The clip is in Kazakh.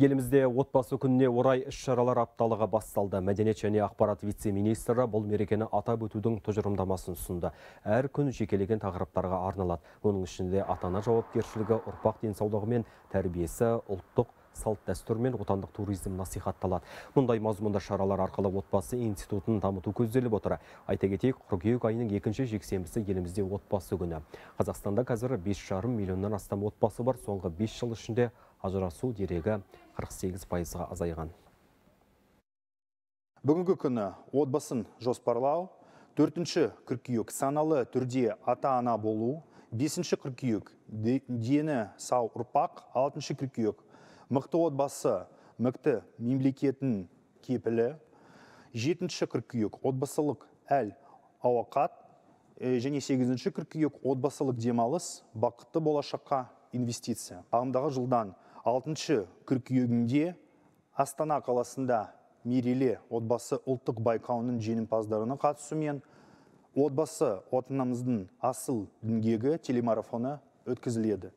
Елімізде отбасы күніне орай іс-шаралар апталығы басталды. Мәдениет және ақпарат вице-министрі бұл мерекені атап өтудің тұжырымдамасын ұсынды. Әр күн жекелеген тақырыптарға арналады. Оның ішінде атана жауапкершілігі, ұрпақ денсаулығы мен тәрбиесі, ұлттық салт дәстүр мен отандық туризм насихатталады. Мұндай мазмұнды шаралар арқылы отбасы институтын дамыту көзделіп отыр. Айта кетейік, қыркүйек айының екінші жексенбісі елімізде отбасы күні. Қазақстанда қазір 5,5 миллионнан астам отбасы бар. Соңғы 5 жыл ішінде ажырасу дерегі 48 пайызға азайған. Бүгінгі күні отбасын жоспарлау, 4 4-ші қыркүйек саналы түрде ата-ана болу, 5-ші қыркүйек дені сау ұрпақ, алтыншы қыркүйек мықты отбасы, мықты мемлекеттің кепілі, 7-ші қыркүйек отбасылық әл ауақат және 8-ші қыркүйек отбасылық демалыс бақытты болашаққа инвестиция ағымдағы жылдан алтыншы қыркүйегінде астана қаласында мерейлі отбасы ұлттық байқауының жеңімпаздарына қатысуымен отбасы отанымыздың асыл діңгегі телемарафоны өткізіледі